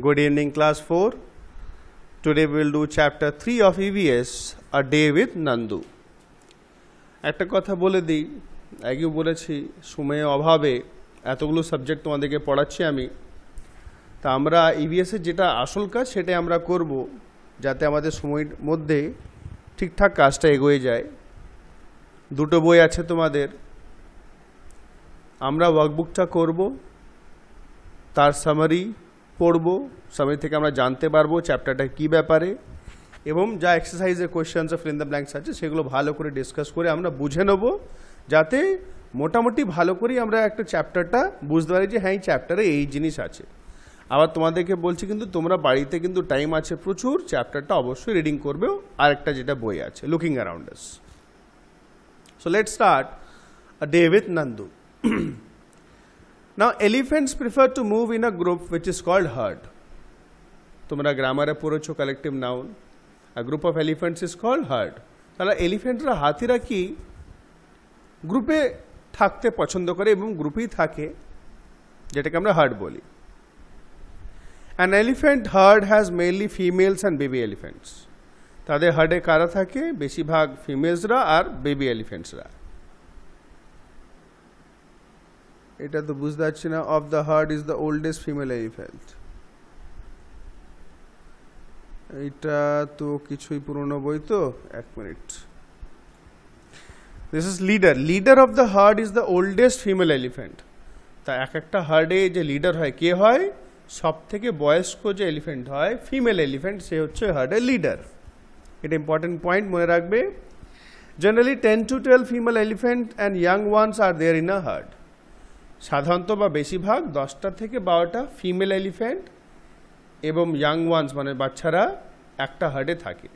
Good evening class 4. Today we will do chapter 3 of EVS, A Day with Nandu. একটা কথা বলে দিই আগেও বলেছি সময়ে অভাবে এতগুলো সাবজেক্ট তোমাদেরকে পড়াচ্ছি আমি তা আমরা ইভিএসের e যেটা আসল কাজ সেটাই আমরা করব যাতে আমাদের সময়ের মধ্যে ঠিকঠাক কাজটা এগোয়ে যায় দুটো বই আছে তোমাদের আমরা ওয়ার্কবুকটা করব তার সামারি পড়ব সামনে থেকে আমরা জানতে পারবো চ্যাপ্টারটা কি ব্যাপারে এবং যা এক্সারসাইজের questions of in the blanks আছে সেগুলো ভালো করে ডিসকাস করে আমরা বুঝে নেব যাতে মোটামুটি ভালো করেই আমরা একটা চ্যাপ্টারটা বুঝতে পারি যে হ্যাঁ এই চ্যাপ্টারে এই জিনিস আছে আবার তোমাদেরকে বলছি কিন্তু তোমরা বাড়িতে কিন্তু টাইম আছে প্রচুর চ্যাপ্টারটা অবশ্যই রিডিং করবে আরেকটা যেটা বই আছে looking around so let start day with Nandu Now elephants prefer to move in a group which is called herd. তোমরা গ্রামারে পড়েছো collective noun a group of elephants is called herd তাহলে এলিফেন্টরা হাতিরা কি গ্রুপে থাকতে পছন্দ করে এবং গ্রুপেই থাকে যেটাকে আমরা হার্ড বলি an elephant herd has mainly females and baby elephants তাদের হার্ডে কারা থাকে বেশিরভাগ ফিমেলসরা আর বেবি এলিফেন্টসরা এটা তো বুঝতে পারছি না of the herd is the oldest female elephant এটা তো কিছুই পুরনো বই তো এক মিনিট this is leader leader of the herd is the oldest female elephant তা এক একটা হার্ডে যে লিডার হয় কে হয় সব থেকে বয়স্ক যে এলিফ্যান্ট হয় ফিমেল এলিফ্যান্ট সে হচ্ছে হার্ডের লিডার এটা ইম্পর্টেন্ট পয়েন্ট মনে রাখবে generally ten to twelve female elephant and young ones are there in a herd সাধারণত বা বেশিরভাগ দশটা থেকে বারোটা ফিমেল এলিফ্যান্ট এবং ইয়াং ওয়ান্স মানে বাচ্চারা একটা হার্ডে থাকে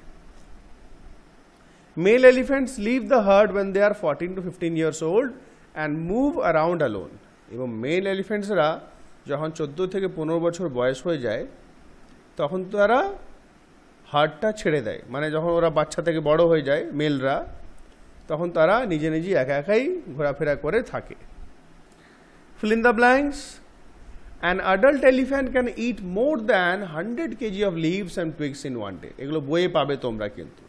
male elephants leave the herd when they are fourteen to fifteen years old and move around alone. এবং মেল এলিফ্যান্টসরা যখন চোদ্দো থেকে পনেরো বছর বয়স হয়ে যায় তখন তারা হার্ডটা ছেড়ে দেয় মানে যখন ওরা বাচ্চা থেকে বড় হয়ে যায় মেলরা তখন তারা নিজে নিজে একা একাই ঘোরাফেরা করে থাকে fill in the blanks. An adult elephant can eat more than 100 kg of leaves and twigs in one day. এগুলো বইয়ে পাবে তোমরা কিন্তু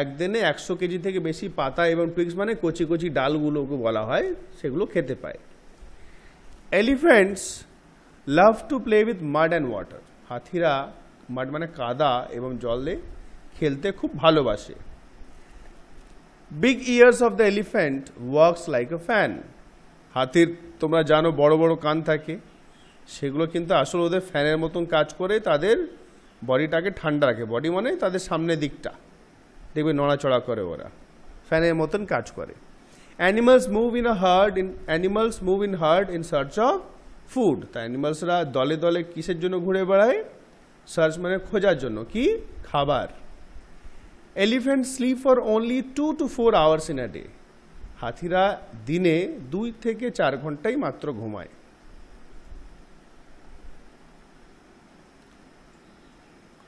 একদিনে একশো কেজি থেকে বেশি পাতা এবং টুইক্স মানে কচি কচি ডালগুলোকে বলা হয় সেগুলো খেতে পায় elephants love to play with mud and water হাতিরা মাড মানে কাদা এবং জলে খেলতে খুব ভালোবাসে big ears of the elephant works like a fan হাতির তোমরা জানো বড় বড় কান থাকে সেগুলো কিন্তু আসলে ওদের ফ্যানের মতন কাজ করে তাদের বডিটাকে ঠান্ডা রাখে বডি মানে তাদের সামনের দিকটা দেখবে নড়াচড়া করে ওরা ফ্যানের মতন কাজ করে animals move in a herd in animals move in herd in search of food তা অ্যানিমালসরা দলে দলে কিসের জন্য ঘুরে বেড়ায় সার্চ মানে খোঁজার জন্য কি খাবার elephant sleep for only two to four hours in a day হাতিরা দিনে দুই থেকে চার ঘন্টাই মাত্র ঘুমায়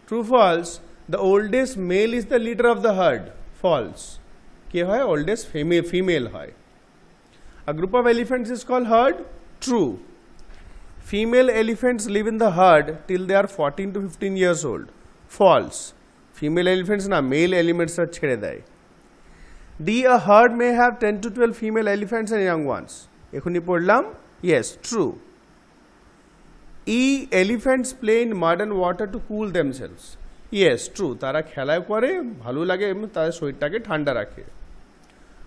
true false the oldest male is the leader of the herd false কে হয় ওল্ডেস্ট ফিমে ফিমেল হয় a group of elephants is call herd true female elephants live in the herd till they are fourteen to fifteen years old false female elephants না male এলিমেন্টসরা ছেড়ে দেয় the a herd may have ten to twelve female elephants and young ones এখনই পড়লাম yes true ই elephants play in মার্ডার্ন water to cool themselves yes true তারা খেলায় করে ভালো লাগে এবং তাদের শরীরটাকে ঠান্ডা রাখে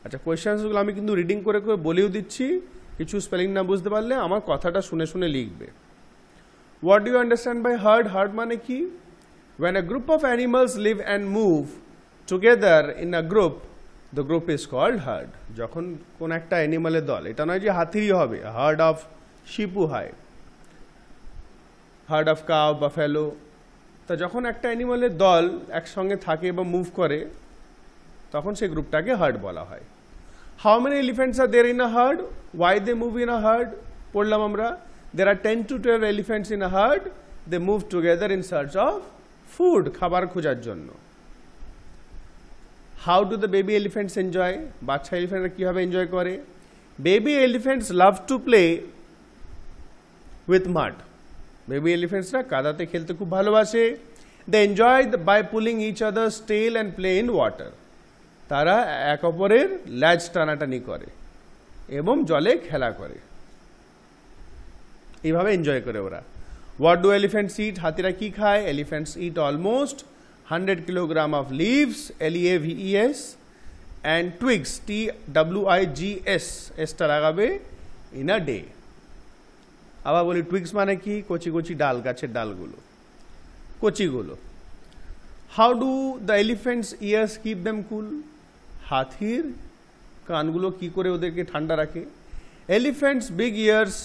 আচ্ছা কোয়েশ্চানসগুলো আমি কিন্তু রিডিং করে করে বলেও দিচ্ছি কিছু স্পেলিং না বুঝতে পারলে আমার কথাটা শুনে শুনে লিখবে what you understand by herd herd মানে কি one a group of animals live and move together in a group the group is called herd যখন কোন একটা অ্যানিমালের দল এটা নয় যে হাতিরই হবে হার্ড অফ শিপু হয় হার্ড অফ কাউ বা ফেলো তা যখন একটা অ্যানিমালের দল একসঙ্গে থাকে বা মুভ করে তখন সেই গ্রুপটাকে হার্ড বলা হয় how many elephants are there in a herd why they move in a herd পড়লাম আমরা there are ten to twelve elephants in a herd they move together in search of food খাবার খোঁজার জন্য how do the baby elephants enjoy বাচ্চা এলিফেন্টরা কীভাবে enjoy করে baby elephants love to play with mud baby এলিফেন্টসরা কাদাতে খেলতে খুব ভালোবাসে they enjoy by pulling each other স্টেল and play in water তারা এক অপরের ল্যাজ টানাটানি করে এবং জলে খেলা করে এইভাবে এনজয় করে ওরা হোয়াট ডু এলিফেন্টস ইট হাতিরা কি খায় elephants eat almost 100 kilogram of leaves, L-E-A-V-E-S, and twigs, T-W-I-G-S, ester agabe, in a day. আবার বলি টুইক্স মানে কি কচি কচি ডাল গাছের ডালগুলো কচিগুলো how do the elephants ears keep them cool হাতির কানগুলো কি করে ওদেরকে ঠান্ডা রাখে elephants big ears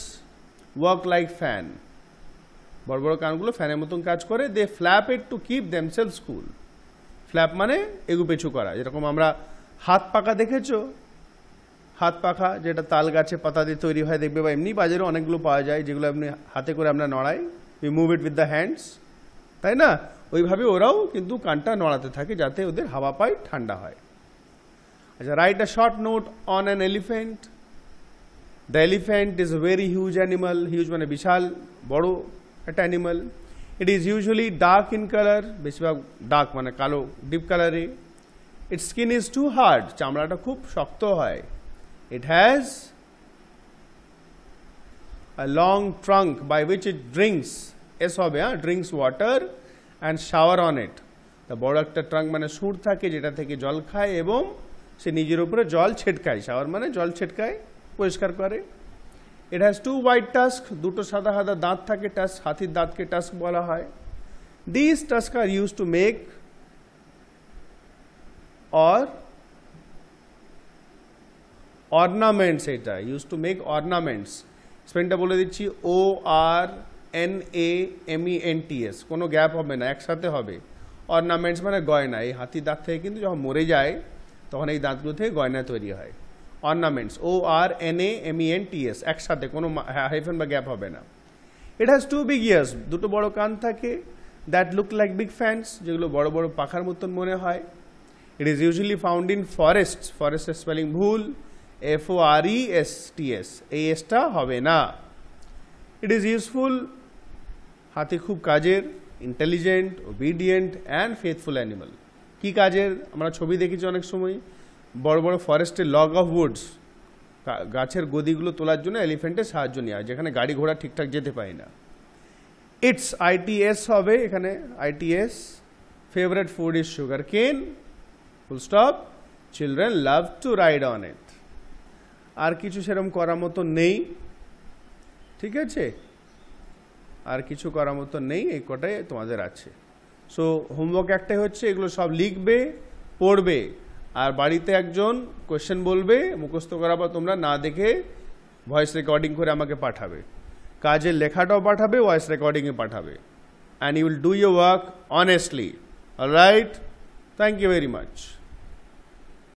work like fan বড় বড় কানগুলো ফ্যানের মতন কাজ করে they flap it to keep themselves cool flap মানে এগু পেছু করা যেরকম আমরা হাত পাখা দেখেছ হাত পাখা যেটা তাল গাছে পাতা দিয়ে তৈরি হয় দেখবে বা এমনি বাজারে অনেকগুলো পাওয়া যায় যেগুলো আপনি হাতে করে আমরা নড়াই we move it with the hands তাই না ওইভাবে ওরাও কিন্তু কানটা নড়াতে থাকে যাতে ওদের হাওয়া পায় ঠান্ডা হয় আচ্ছা right a short note on an elephant the elephant is very huge animal huge মানে বিশাল বড় at animal. It is usually dark in color, বেশিরভাগ dark মানে কালো ডিপ কালারে its skin is too hard চামড়াটা খুব শক্ত হয় ইট হ্যাজ a long trunk by which it drinks S হবে হ্যাঁ drinks water and shower on it তা বড় একটা ট্রাঙ্ক মানে সুর থাকে যেটা থেকে জল খায় এবং সে নিজের উপরে জল ছেটকায় শাওয়ার মানে জল ছেটকায় পরিষ্কার করে it has two white tusk দুটো সাদা সাদা দাঁত থাকে টাস্ক হাতির দাঁতকে টাস্ক বলা হয় this tusk are use to make or ornaments এটা ইউজ টু মেক অর্নামেন্টস স্পেনটা বলে দিচ্ছি O R N A M E N T S কোনো গ্যাপ হবে না একসাথে হবে অর্নামেন্টস মানে গয়না এই হাতির দাঁত থেকে কিন্তু যখন মরে যায় তখন এই দাঁতগুলো থেকে গয়না তৈরি হয় ornaments O R N A M N T S একসাথে কোনো হাইফেন হ্যাঁ, বা গ্যাপ হবে না it has two big ears দুটো বড় কান থাকে that look like big fans যেগুলো বড় বড় পাখার মতন মনে হয় it is usually found in forest ফরেস্টের স্পেলিং ভুল F O R E S T S এই এসটা হবে না ইট ইজ ইউজফুল হাতে খুব কাজের intelligent obedient and faithful animal কী কাজের আমরা ছবি দেখেছি অনেক সময় বড় বড় ফরেস্টে লগ অফ উডস গাছের গদিগুলো তোলার জন্য এলিফেন্টের সাহায্য নেওয়া যেখানে গাড়ি ঘোড়া ঠিকঠাক যেতে পায় না ইটস আইটিএস হবে এখানে its favourite food is sugar cane full stop children love to ride on it আর কিছু সেরম করার মতো নেই ঠিক আছে আর কিছু করার মতো নেই এই কটাই তোমাদের আছে সো হোমওয়ার্ক একটাই হচ্ছে এগুলো সব লিখবে পড়বে আর বাড়িতে একজন কোয়েশ্চেন বলবে মুখস্থ করা বা তোমরা না দেখে ভয়েস রেকর্ডিং করে আমাকে পাঠাবে কাজের লেখাটাও পাঠাবে ভয়েস রেকর্ডিংয়ে পাঠাবে and you will do you work honestly right thank you very much